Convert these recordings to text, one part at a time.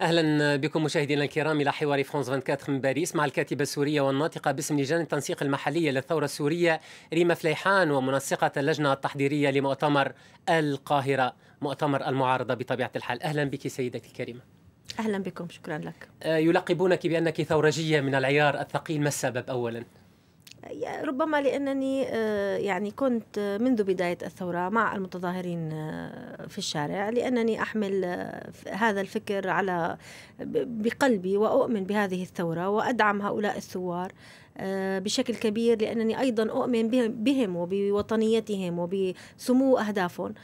اهلا بكم مشاهدينا الكرام الى حوار فرانس 24 من باريس مع الكاتبه السوريه والناطقه باسم لجان التنسيق المحليه للثوره السوريه ريما فليحان ومنسقه اللجنه التحضيريه لمؤتمر القاهره مؤتمر المعارضه بطبيعه الحال اهلا بك سيدتي الكريمه اهلا بكم شكرا لك آه، يلقبونك بانك ثورجيه من العيار الثقيل ما السبب اولا ربما لأنني آه، يعني كنت منذ بداية الثورة مع المتظاهرين آه، في الشارع لأنني أحمل آه، هذا الفكر على بقلبي وأؤمن بهذه الثورة وأدعم هؤلاء الثوار بشكل كبير لأنني أيضا أؤمن بهم وبوطنيتهم وبسمو أهدافهم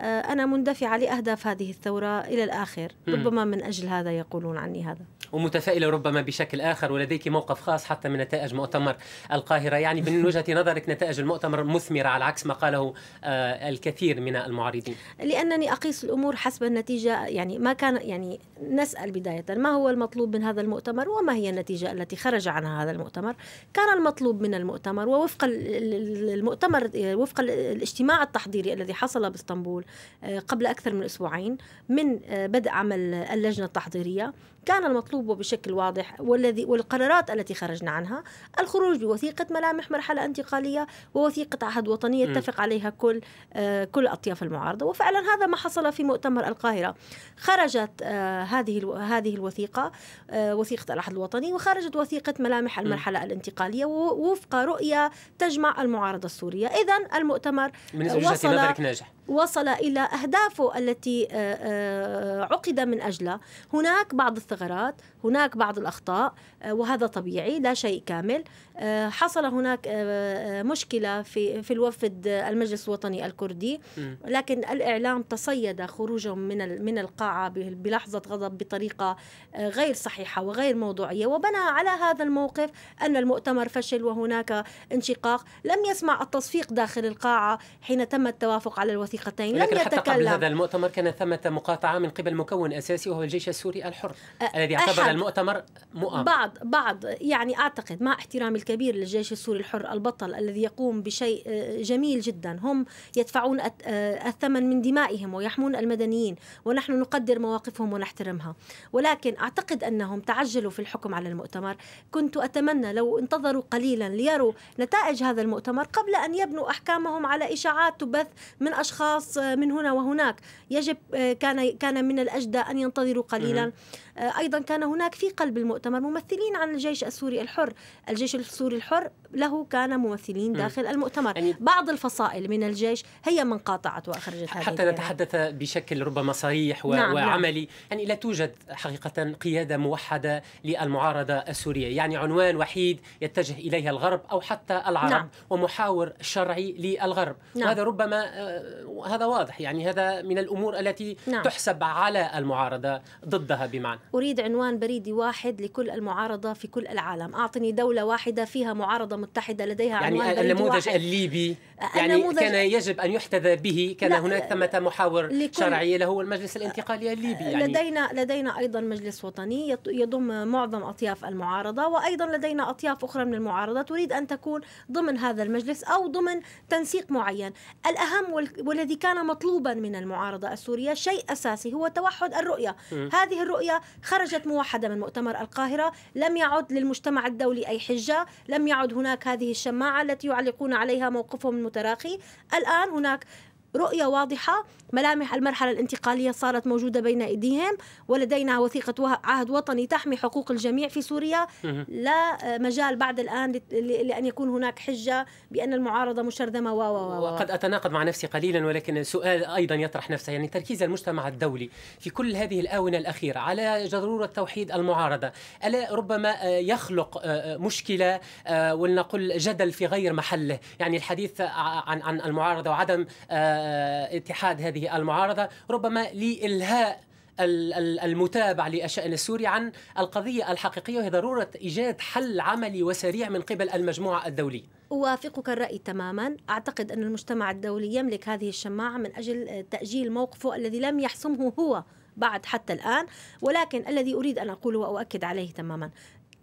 أنا مندفعة لأهداف هذه الثورة إلى الآخر ربما من أجل هذا يقولون عني هذا ومتفائلة ربما بشكل آخر ولديك موقف خاص حتى من نتائج مؤتمر القاهرة يعني من وجهة نظرك نتائج المؤتمر مثمرة على عكس ما قاله آه، الكثير من المعارضين لأنني أقيس الأمور حسب النتيجة يعني ما كان يعني نسأل بداية ما هو المطلوب من هذا المؤتمر وما هي النتيجة التي خرج عنها هذا المؤتمر كان المطلوب من المؤتمر ووفق المؤتمر وفق الاجتماع التحضيري الذي حصل باسطنبول آه، قبل أكثر من أسبوعين من آه، بدء عمل اللجنة التحضيرية كان المطلوب مكتوب وبشكل واضح والذي والقرارات التي خرجنا عنها الخروج بوثيقة ملامح مرحلة انتقالية ووثيقة عهد وطني يتفق عليها كل آه، كل أطياف المعارضة وفعلا هذا ما حصل في مؤتمر القاهرة خرجت آه، هذه هذه الوثيقة آه، وثيقة العهد الوطني وخرجت وثيقة ملامح المرحلة الانتقالية وفق رؤية تجمع المعارضة السورية إذا المؤتمر من وصل نظرك ناجح وصل إلى أهدافه التي آه، آه، عقد من أجلها هناك بعض الثغرات هناك بعض الأخطاء آه، وهذا طبيعي لا شيء كامل آه، حصل هناك آه، مشكلة في في الوفد المجلس الوطني الكردي لكن الإعلام تصيد خروجهم من من القاعة بلحظة غضب بطريقة غير صحيحة وغير موضوعية وبنى على هذا الموقف أن المؤتمر فشل وهناك انشقاق لم يسمع التصفيق داخل القاعة حين تم التوافق على الوثيقتين لم يتكلم حتى قبل هذا المؤتمر كان ثمة مقاطعة من قبل مكون أساسي وهو الجيش السوري الحر الذي اعتبر هذا المؤتمر مؤامرة بعض بعض يعني أعتقد مع احترامي الكبير للجيش السوري الحر البطل الذي يقوم بشيء آه، جميل جدا هم يدفعون آه، الثمن من دمائهم ويحمون المدنيين ونحن نقدر مواقفهم ونحترمها ولكن أعتقد أنهم تعجلوا في الحكم على المؤتمر كنت أتمنى لو انتظروا قليلا ليروا نتائج هذا المؤتمر قبل أن يبنوا أحكامهم على إشاعات تبث من أشخاص آه، من هنا وهناك يجب كان كان من الأجدى أن ينتظروا قليلا أيضا كان هناك هناك في قلب المؤتمر ممثلين عن الجيش السوري الحر الجيش السوري الحر له كان ممثلين داخل المؤتمر يعني بعض الفصائل من الجيش هي من قاطعت وأخرجت حتى نتحدث بشكل ربما صريح و... نعم, نعم. وعملي نعم. يعني لا توجد حقيقة قيادة موحدة للمعارضة السورية يعني عنوان وحيد يتجه إليه الغرب أو حتى العرب نعم. ومحاور شرعي للغرب نعم. هذا ربما آه، هذا واضح يعني هذا من الأمور التي نعم. تحسب على المعارضة ضدها بمعنى أريد عنوان بريدي واحد لكل المعارضة في كل العالم أعطني دولة واحدة فيها معارضة متحدة لديها يعني عنوان النموذج واحد. الليبي يعني النموذج كان يجب أن يحتذى به كان هناك ثمة محاور شرعي له هو المجلس الانتقالي الليبي يعني لدينا لدينا أيضا مجلس وطني يضم معظم أطياف المعارضة وأيضا لدينا أطياف أخرى من المعارضة تريد أن تكون ضمن هذا المجلس أو ضمن تنسيق معين الأهم والذي كان مطلوبا من المعارضة السورية شيء أساسي هو توحد الرؤية م. هذه الرؤية خرجت موحدة حدا من مؤتمر القاهرة لم يعد للمجتمع الدولي أي حجة لم يعد هناك هذه الشماعة التي يعلقون عليها موقفهم المتراخي الآن هناك رؤية واضحة ملامح المرحلة الانتقالية صارت موجودة بين أيديهم ولدينا وثيقة عهد وطني تحمي حقوق الجميع في سوريا لا آه، مجال بعد الآن لأن يكون هناك حجة بأن المعارضة مشرذمة و وقد أتناقض مع نفسي قليلا ولكن سؤال أيضا يطرح نفسه يعني تركيز المجتمع الدولي في كل هذه الآونة الأخيرة على ضرورة توحيد المعارضة ألا ربما آه، يخلق آه، مشكلة ولنقل جدل في غير محله يعني الحديث عن عن المعارضة وعدم آه، اتحاد هذه المعارضه ربما لالهاء المتابع للشأن السوري عن القضية الحقيقية وهي ضرورة إيجاد حل عملي وسريع من قبل المجموعة الدولية أوافقك الرأي تماما أعتقد أن المجتمع الدولي يملك هذه الشماعة من أجل تأجيل موقفه الذي لم يحسمه هو بعد حتى الآن ولكن الذي أريد أن أقوله وأؤكد عليه تماما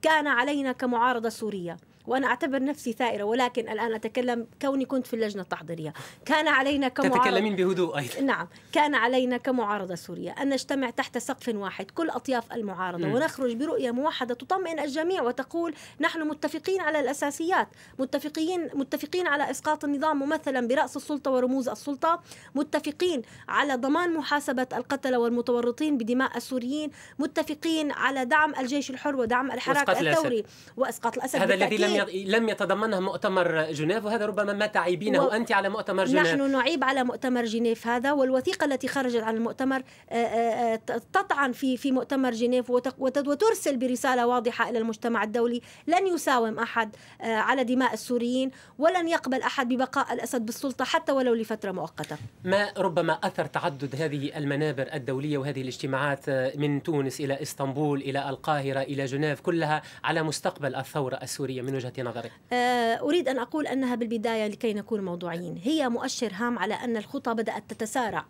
كان علينا كمعارضة سورية وانا اعتبر نفسي ثائره ولكن الان اتكلم كوني كنت في اللجنه التحضيريه كان علينا كمعارضه تتكلمين بهدوء ايضا نعم كان علينا كمعارضه سوريه ان نجتمع تحت سقف واحد كل اطياف المعارضه م. ونخرج برؤيه موحده تطمئن الجميع وتقول نحن متفقين على الاساسيات متفقين متفقين على اسقاط النظام ممثلا براس السلطه ورموز السلطه متفقين على ضمان محاسبه القتله والمتورطين بدماء السوريين متفقين على دعم الجيش الحر ودعم الحراك الثوري واسقاط الاسد هذا الذي لم طيب. لم يتضمنها مؤتمر جنيف وهذا ربما ما تعيبينه و... أنت على مؤتمر جنيف نحن نعيب على مؤتمر جنيف هذا والوثيقة التي خرجت عن المؤتمر آه، آه، آه، تطعن في في مؤتمر جنيف وترسل برسالة واضحة إلى المجتمع الدولي لن يساوم أحد على دماء السوريين ولن يقبل أحد ببقاء الأسد بالسلطة حتى ولو لفترة مؤقتة ما ربما أثر تعدد هذه المنابر الدولية وهذه الاجتماعات من تونس إلى إسطنبول إلى القاهرة إلى جنيف كلها على مستقبل الثورة السورية من وجهة وجهه نظرك؟ آه، اريد ان اقول انها بالبدايه لكي نكون موضوعيين، هي مؤشر هام على ان الخطى بدات تتسارع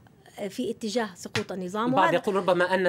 في اتجاه سقوط النظام البعض يقول ربما أن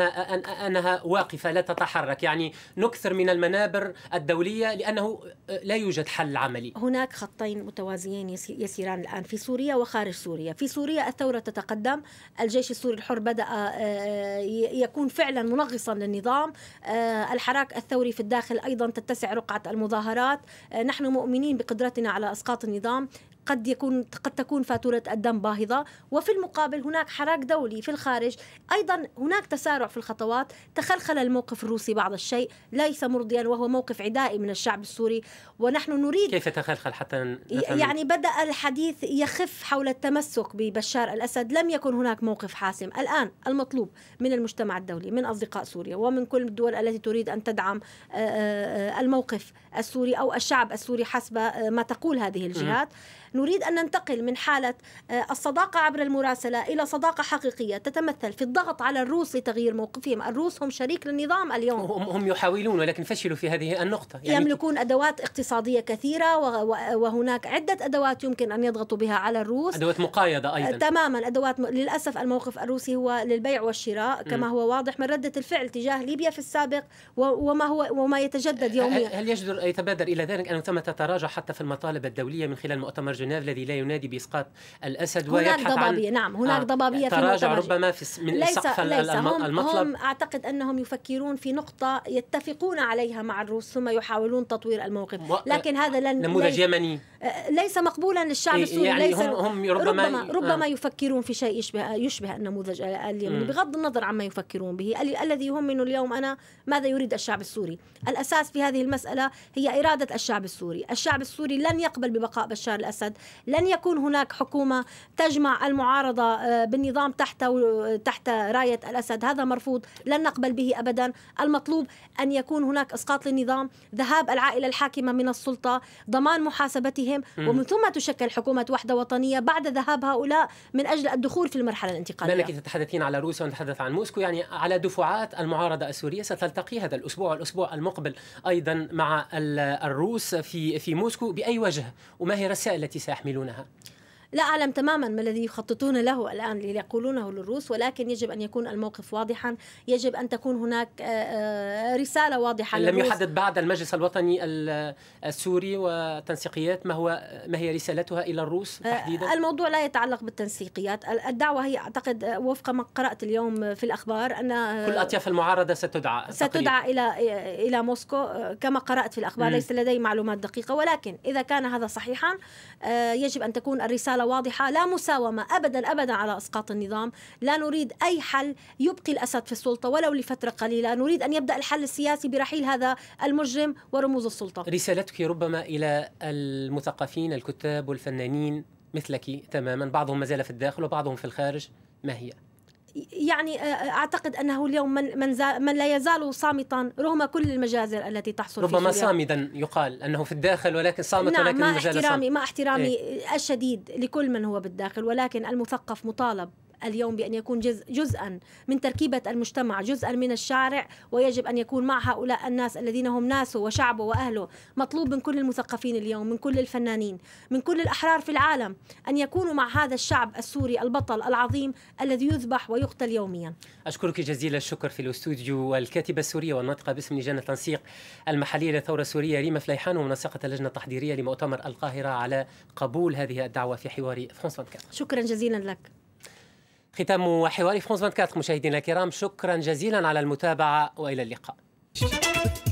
أنها واقفة لا تتحرك يعني نكثر من المنابر الدولية لأنه لا يوجد حل عملي هناك خطين متوازيين يسيران الآن في سوريا وخارج سوريا في سوريا الثورة تتقدم الجيش السوري الحر بدأ آه، آه، يكون فعلا منغصا للنظام آه، الحراك الثوري في الداخل أيضا تتسع رقعة المظاهرات نحن مؤمنين بقدرتنا على إسقاط النظام قد يكون قد تكون فاتوره الدم باهظه وفي المقابل هناك حراك دولي في الخارج ايضا هناك تسارع في الخطوات تخلخل الموقف الروسي بعض الشيء ليس مرضيا وهو موقف عدائي من الشعب السوري ونحن نريد كيف تخلخل حتى نفهم يعني بدا الحديث يخف حول التمسك ببشار الاسد لم يكن هناك موقف حاسم الان المطلوب من المجتمع الدولي من اصدقاء سوريا ومن كل الدول التي تريد ان تدعم آه، آه، آه، الموقف السوري او الشعب السوري حسب ما تقول هذه الجهات م. نريد أن ننتقل من حالة آه، الصداقة عبر المراسلة إلى صداقة حقيقية تتمثل في الضغط على الروس لتغيير موقفهم الروس هم شريك للنظام اليوم هم يحاولون ولكن فشلوا في هذه النقطة يعني يملكون أدوات اقتصادية كثيرة وهناك عدة أدوات يمكن أن يضغطوا بها على الروس أدوات مقايضة أيضا آه، تماما أدوات م... للأسف الموقف الروسي هو للبيع والشراء كما م. هو واضح من ردة الفعل تجاه ليبيا في السابق وما هو وما يتجدد يوميا هل يجدر يتبادر إلى ذلك أنه ثمة تراجع حتى في المطالب الدولية من خلال مؤتمر جنيف الذي لا ينادي باسقاط الاسد هناك ضبابيه نعم هناك آه ضبابيه تراجع ربما في من ليس سقف ليس هم المطلب هم اعتقد انهم يفكرون في نقطه يتفقون عليها مع الروس ثم يحاولون تطوير الموقف لكن هذا لن نموذج يمني آه، ليس مقبولا للشعب السوري يعني ليس هم, هم ربما ربما, آه. ربما آه. يفكرون في شيء يشبه يشبه النموذج اليمني بغض النظر عما يفكرون به الذي يهمني اليوم انا ماذا يريد الشعب السوري الاساس في هذه المساله هي اراده الشعب السوري الشعب السوري لن يقبل ببقاء بشار الاسد لن يكون هناك حكومة تجمع المعارضة آه، بالنظام تحت تحت راية الأسد هذا مرفوض لن نقبل به أبدا المطلوب أن يكون هناك إسقاط للنظام ذهاب العائلة الحاكمة من السلطة ضمان محاسبتهم ومن ثم تشكل حكومة وحدة وطنية بعد ذهاب هؤلاء من أجل الدخول في المرحلة الانتقالية لأنك تتحدثين على روسيا ونتحدث عن موسكو يعني على دفعات المعارضة السورية ستلتقي هذا الأسبوع الأسبوع المقبل أيضا مع الروس في في موسكو بأي وجه وما هي الرسائل التي التي سيحملونها لا أعلم تماما ما الذي يخططون له الآن ليقولونه للروس ولكن يجب أن يكون الموقف واضحا يجب أن تكون هناك آه، آه، رسالة واضحة لم للروس. يحدد بعد المجلس الوطني السوري والتنسيقيات ما هو ما هي رسالتها إلى الروس آه، تحديدا الموضوع لا يتعلق بالتنسيقيات الدعوة هي أعتقد وفق ما قرأت اليوم في الأخبار أن كل أطياف المعارضة ستدعى ستدعى إلى إلى موسكو كما قرأت في الأخبار م. ليس لدي معلومات دقيقة ولكن إذا كان هذا صحيحا يجب أن تكون الرسالة رسالة واضحة لا مساومة أبدا أبدا على إسقاط النظام لا نريد أي حل يبقي الأسد في السلطة ولو لفترة قليلة نريد أن يبدأ الحل السياسي برحيل هذا المجرم ورموز السلطة رسالتك ربما إلى المثقفين الكتاب والفنانين مثلك تماما بعضهم ما زال في الداخل وبعضهم في الخارج ما هي؟ يعني آه، آه، اعتقد انه اليوم من من, من لا يزال صامتا رغم كل المجازر التي تحصل ربما في سوريا. صامدا يقال انه في الداخل ولكن صامت نعم ولكن ما احترامي مع احترامي إيه؟ الشديد لكل من هو بالداخل ولكن المثقف مطالب اليوم بأن يكون جزء جزءا من تركيبة المجتمع جزءا من الشارع ويجب أن يكون مع هؤلاء الناس الذين هم ناسه وشعبه وأهله مطلوب من كل المثقفين اليوم من كل الفنانين من كل الأحرار في العالم أن يكونوا مع هذا الشعب السوري البطل العظيم الذي يذبح ويقتل يوميا أشكرك جزيل الشكر في الاستوديو والكاتبة السورية والناطقة باسم لجان التنسيق المحلية للثورة السورية ريما فليحان ومنسقة اللجنة التحضيرية لمؤتمر القاهرة على قبول هذه الدعوة في حوار فرانس شكرا جزيلا لك ختام حوار فرانس 24 مشاهدينا الكرام شكرا جزيلا على المتابعة وإلى اللقاء